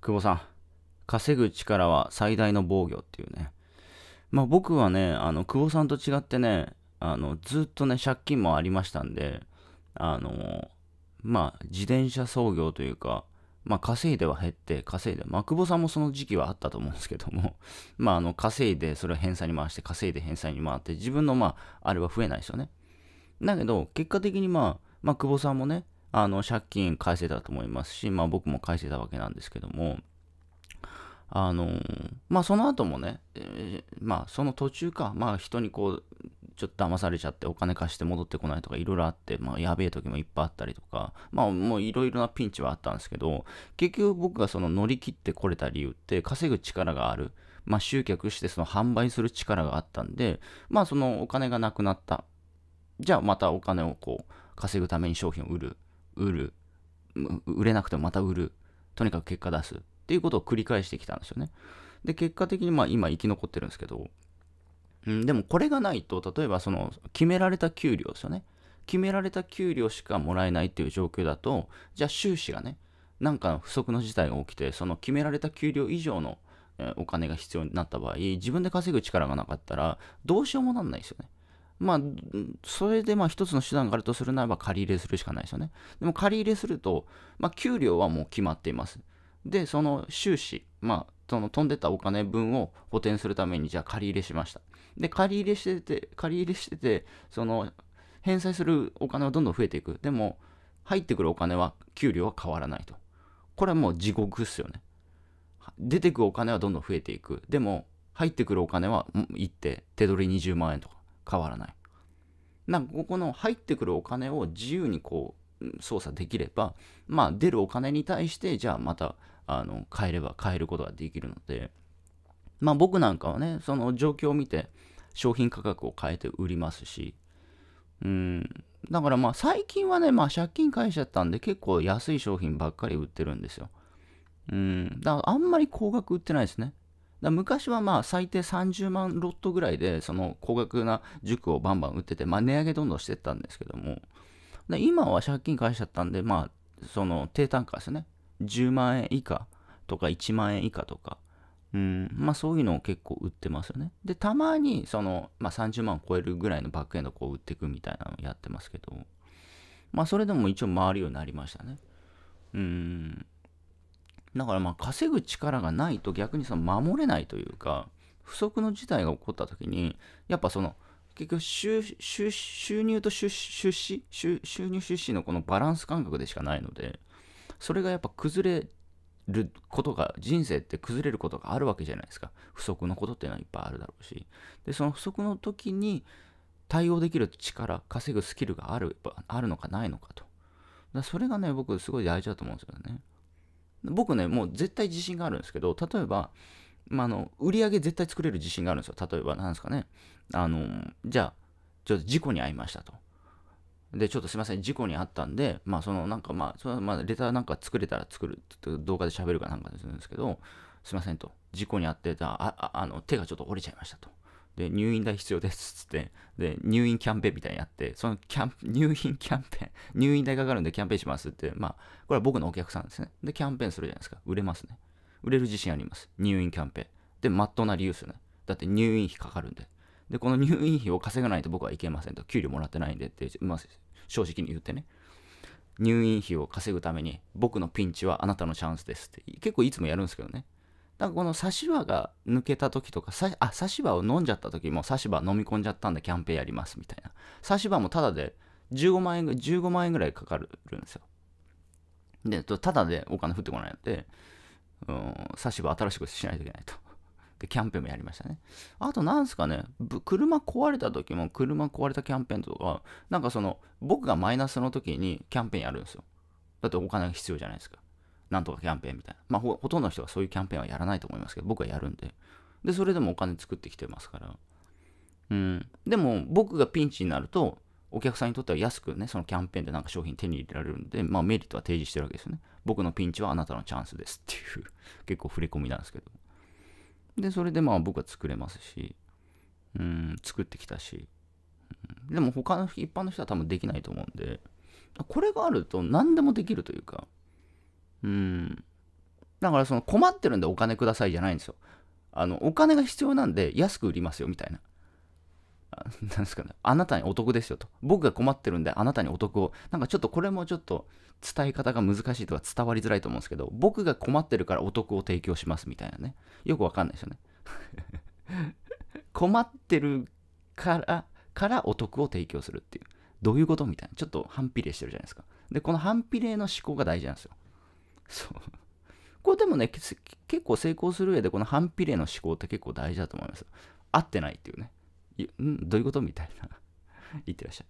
久保さん、稼ぐ力は最大の防御っていうね。まあ僕はね、あの、久保さんと違ってね、あの、ずっとね、借金もありましたんで、あの、まあ自転車操業というか、まあ稼いでは減って稼いで、まあ久保さんもその時期はあったと思うんですけども、まああの稼いでそれを返済に回して稼いで返済に回って自分のまああれは増えないですよね。だけど結果的にまあ、まあ久保さんもね、あの、借金返せたと思いますし、まあ僕も返せたわけなんですけども、あのまあその後もね、えー、まあその途中か、まあ人にこう、ちょっと騙されちゃってお金貸して戻ってこないとかいろいろあって、まあやべえ時もいっぱいあったりとか、まあもういろいろなピンチはあったんですけど、結局僕がその乗り切ってこれた理由って稼ぐ力がある。まあ集客してその販売する力があったんで、まあそのお金がなくなった。じゃあまたお金をこう稼ぐために商品を売る。売る売れなくてもまた売るとにかく結果出すっていうことを繰り返してきたんですよねで結果的にまあ今生き残ってるんですけど、うん、でもこれがないと例えばその決められた給料ですよね決められた給料しかもらえないっていう状況だとじゃあ収支がねなんか不測の事態が起きてその決められた給料以上のお金が必要になった場合自分で稼ぐ力がなかったらどうしようもなんないですよねまあ、それでまあ一つの手段があるとするならば借り入れするしかないですよね。でも借り入れすると、まあ、給料はもう決まっています。で、その収支、まあ、その飛んでたお金分を補填するために、じゃあ借り入れしました。で、借り入れしてて、借り入れしてて、その、返済するお金はどんどん増えていく。でも、入ってくるお金は、給料は変わらないと。これはもう地獄っすよね。出てくお金はどんどん増えていく。でも、入ってくるお金は、いって、手取り20万円とか。変わらない。なんかここの入ってくるお金を自由にこう操作できれば、まあ、出るお金に対してじゃあまたあの変えれば変えることができるので、まあ、僕なんかはねその状況を見て商品価格を変えて売りますしうんだからまあ最近はね、まあ、借金返しちゃったんで結構安い商品ばっかり売ってるんですよ。うんだからあんまり高額売ってないですね。昔はまあ最低30万ロットぐらいでその高額な塾をバンバン売ってて、まあ、値上げどんどんしてったんですけども今は借金返しちゃったんで、まあ、その低単価ですね10万円以下とか1万円以下とかうんまあそういうのを結構売ってますよねでたまにその、まあ、30万を超えるぐらいのバックエンドこう売っていくみたいなのをやってますけどまあそれでも一応回るようになりましたねうんだからまあ稼ぐ力がないと逆にその守れないというか、不足の事態が起こった時に、やっぱその、結局収収収入と出出資収収入出資のこのバランス感覚でしかないので、それがやっぱ崩れることが、人生って崩れることがあるわけじゃないですか。不足のことっていうのはいっぱいあるだろうし。で、その不足の時に対応できる力、稼ぐスキルがあるあるのかないのかと。だそれがね、僕すごい大事だと思うんですよね。僕ね、もう絶対自信があるんですけど、例えば、まあ、の売り上げ絶対作れる自信があるんですよ。例えば、なんですかね。あの、じゃあ、ちょっと事故に遭いましたと。で、ちょっとすいません、事故に遭ったんで、まあ、その、なんか、まあ、そのまあ、レターなんか作れたら作る、動画で喋るかなんかするんですけど、すいませんと、事故に遭ってた、あ、あの、手がちょっと折れちゃいましたと。で、入院代必要ですっつって、で、入院キャンペーンみたいにやって、そのキャン、入院キャンペーン、入院代かかるんでキャンペーンしますって、まあ、これは僕のお客さんですね。で、キャンペーンするじゃないですか。売れますね。売れる自信あります。入院キャンペーン。で、まっとうな理由ですよね。だって入院費かかるんで。で、この入院費を稼がないと僕はいけませんと。給料もらってないんでって、まあ、正直に言ってね。入院費を稼ぐために僕のピンチはあなたのチャンスですって結構いつもやるんですけどねなんかこの差し歯が抜けた時とか、あ、差し歯を飲んじゃった時も差し歯飲み込んじゃったんでキャンペーンやりますみたいな。差し歯もただで15万円、15万円ぐらいかかるんですよ。で、ただでお金降ってこないので、うん、差し歯新しくしないといけないと。で、キャンペーンもやりましたね。あと、なんすかね、車壊れた時も、車壊れたキャンペーンとか、なんかその、僕がマイナスの時にキャンペーンやるんですよ。だってお金が必要じゃないですか。なんとかキャンペーンみたいな。まあほ、ほとんどの人はそういうキャンペーンはやらないと思いますけど、僕はやるんで。で、それでもお金作ってきてますから。うん。でも、僕がピンチになると、お客さんにとっては安くね、そのキャンペーンでなんか商品手に入れられるんで、まあメリットは提示してるわけですよね。僕のピンチはあなたのチャンスですっていう 結構振り込みなんですけど。で、それでまあ僕は作れますし、うん、作ってきたし。うん、でも他の一般の人は多分できないと思うんで、これがあると何でもできるというか、うん。だからその困ってるんでお金くださいじゃないんですよ。あの、お金が必要なんで安く売りますよみたいな。なんですかね。あなたにお得ですよと。僕が困ってるんであなたにお得を。なんかちょっとこれもちょっと伝え方が難しいとか伝わりづらいと思うんですけど、僕が困ってるからお得を提供しますみたいなね。よくわかんないですよね。困ってるから、からお得を提供するっていう。どういうことみたいな。ちょっと反比例してるじゃないですか。で、この反比例の思考が大事なんですよ。そう。これでもね、結構成功する上で、この反比例の思考って結構大事だと思います。合ってないっていうね。どういうことみたいな。い ってらっしゃい。